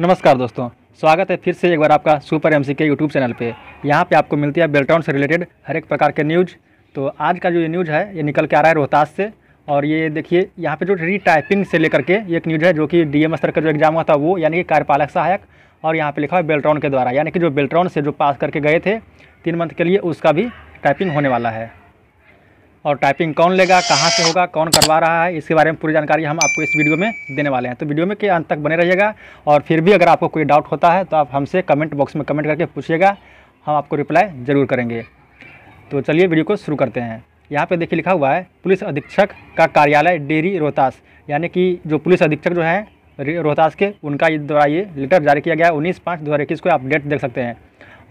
नमस्कार दोस्तों स्वागत है फिर से एक बार आपका सुपर एम सी के यूट्यूब चैनल पे यहाँ पे आपको मिलती है बेल्टाउन से रिलेटेड हर एक प्रकार के न्यूज तो आज का जो ये न्यूज़ है ये निकल के आ रहा है रोहतास से और ये देखिए यहाँ पे जो रीटाइपिंग से लेकर के एक न्यूज़ है जो कि डी स्तर का जो एग्ज़ाम हुआ था वो यानी कि कार्यपालक सहायक और यहाँ पर लिखा है बेल्ट्रॉन के द्वारा यानी कि जो बेल्ट्रॉन से जो पास करके गए थे तीन मंथ के लिए उसका भी टाइपिंग होने वाला है और टाइपिंग कौन लेगा कहाँ से होगा कौन करवा रहा है इसके बारे में पूरी जानकारी हम आपको इस वीडियो में देने वाले हैं तो वीडियो में के अंत तक बने रहिएगा और फिर भी अगर आपको कोई डाउट होता है तो आप हमसे कमेंट बॉक्स में कमेंट करके पूछिएगा हम आपको रिप्लाई ज़रूर करेंगे तो चलिए वीडियो को शुरू करते हैं यहाँ पे देखिए लिखा हुआ है पुलिस अधीक्षक का कार्यालय डेरी रोहतास यानी कि जो पुलिस अधीक्षक जो हैं रोहतास के उनका द्वारा ये लेटर जारी किया गया है उन्नीस पाँच दो हज़ार इक्कीस को अपडेट देख सकते हैं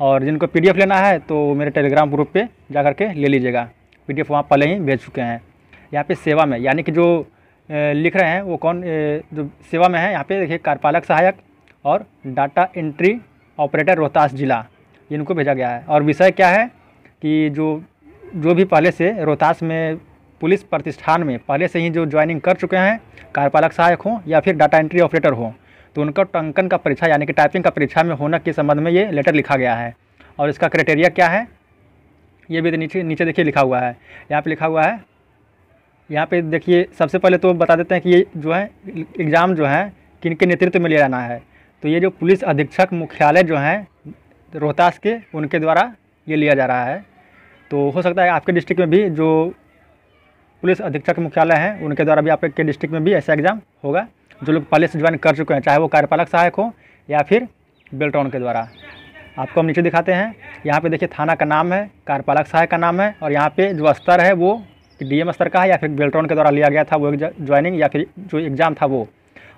और जिनको पीडीएफ लेना है तो मेरे टेलीग्राम ग्रुप पे जा के ले लीजिएगा पी वहाँ पहले ही भेज चुके हैं यहाँ पे सेवा में यानी कि जो लिख रहे हैं वो कौन जो सेवा में है यहाँ पे देखिए कार्यपालक सहायक और डाटा एंट्री ऑपरेटर रोहतास जिला इनको भेजा गया है और विषय क्या है कि जो जो भी पहले से रोहतास में पुलिस प्रतिष्ठान में पहले से ही जो ज्वाइनिंग कर चुके हैं कार्यपालक सहायक हों या फिर डाटा एंट्री ऑपरेटर हों तो उनका टंकन का परीक्षा यानी कि टाइपिंग का परीक्षा में होना के संबंध में ये लेटर लिखा गया है और इसका क्राइटेरिया क्या है ये भी तो नीचे नीचे देखिए लिखा हुआ है यहाँ पे लिखा हुआ है यहाँ पे देखिए सबसे पहले तो बता देते हैं कि ये जो है एग्ज़ाम जो है किन के नेतृत्व में ले जाना है तो ये जो पुलिस अधीक्षक मुख्यालय जो हैं रोहतास के उनके द्वारा ये लिया जा रहा है तो हो सकता है आपके डिस्ट्रिक्ट में भी जो पुलिस अधीक्षक मुख्यालय हैं उनके द्वारा भी आपके डिस्ट्रिक्ट में भी ऐसा एग्ज़ाम होगा जो लोग पहले से ज्वाइन कर चुके हैं चाहे वो कार्यपालक सहायक हो या फिर बेल्टॉन के द्वारा आपको हम नीचे दिखाते हैं यहाँ पे देखिए थाना का नाम है कार्यपालक सहायक का नाम है और यहाँ पे जो स्तर है वो डीएम स्तर का है या फिर बेल्ट्रॉन के द्वारा लिया गया था वो ज्वाइनिंग या फिर जो एग्ज़ाम था वो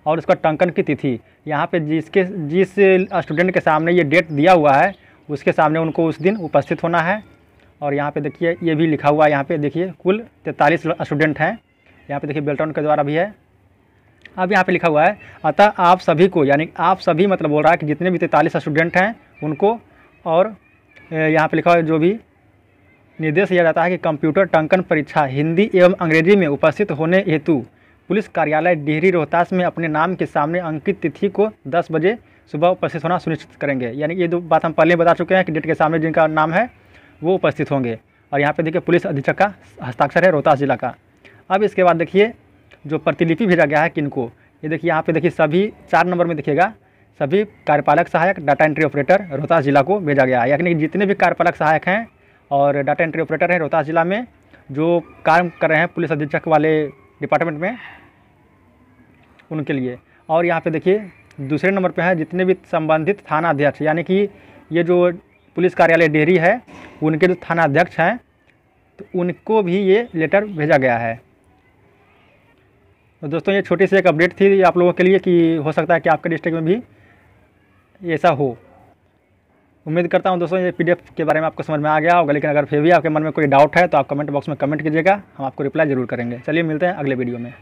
और उसका टंकन की तिथि यहाँ पे जिसके जिस स्टूडेंट के सामने ये डेट दिया हुआ है उसके सामने उनको उस दिन उपस्थित होना है और यहाँ पर देखिए ये भी लिखा हुआ है यहाँ पर देखिए कुल तैंतालीस स्टूडेंट हैं यहाँ पर देखिए बेल्टॉन के द्वारा भी है अब यहाँ पे लिखा हुआ है अतः आप सभी को यानी आप सभी मतलब बोल रहा है कि जितने भी तैंतालीस स्टूडेंट हैं उनको और यहाँ पे लिखा हुआ जो भी निर्देश दिया जाता है कि कंप्यूटर टंकन परीक्षा हिंदी एवं अंग्रेजी में उपस्थित होने हेतु पुलिस कार्यालय डिहरी रोहतास में अपने नाम के सामने अंकित तिथि को 10 बजे सुबह उपस्थित होना सुनिश्चित करेंगे यानी ये दो बात हम पहले बता चुके हैं कि डेट के सामने जिनका नाम है वो उपस्थित होंगे और यहाँ पे देखिए पुलिस अधीक्षक का हस्ताक्षर है रोहतास जिला का अब इसके बाद देखिए जो प्रतिलिपि भेजा गया है किनको ये देखिए यहाँ पे देखिए सभी चार नंबर में देखिएगा सभी कार्यपालक सहायक डाटा एंट्री ऑपरेटर रोहतास जिला को भेजा गया है यानी जितने भी कार्यपालक सहायक हैं और डाटा एंट्री ऑपरेटर हैं रोहतास जिला में जो काम कर रहे हैं पुलिस अधीक्षक वाले डिपार्टमेंट में उनके लिए और यहाँ पे देखिए दूसरे नंबर पे है जितने भी संबंधित थाना अध्यक्ष यानी कि ये जो पुलिस कार्यालय डेहरी है उनके जो थाना अध्यक्ष हैं तो उनको भी ये लेटर भेजा गया है तो दोस्तों ये छोटी सी एक अपडेट थी आप लोगों के लिए कि हो सकता है कि आपके डिस्ट्रिक्ट में भी ऐसा हो उम्मीद करता हूँ दोस्तों ये पीडीएफ के बारे में आपको समझ में आ गया होगा लेकिन अगर फिर भी आपके मन में कोई डाउट है तो आप कमेंट बॉक्स में कमेंट कीजिएगा हम आपको रिप्लाई ज़रूर करेंगे चलिए मिलते हैं अगले वीडियो में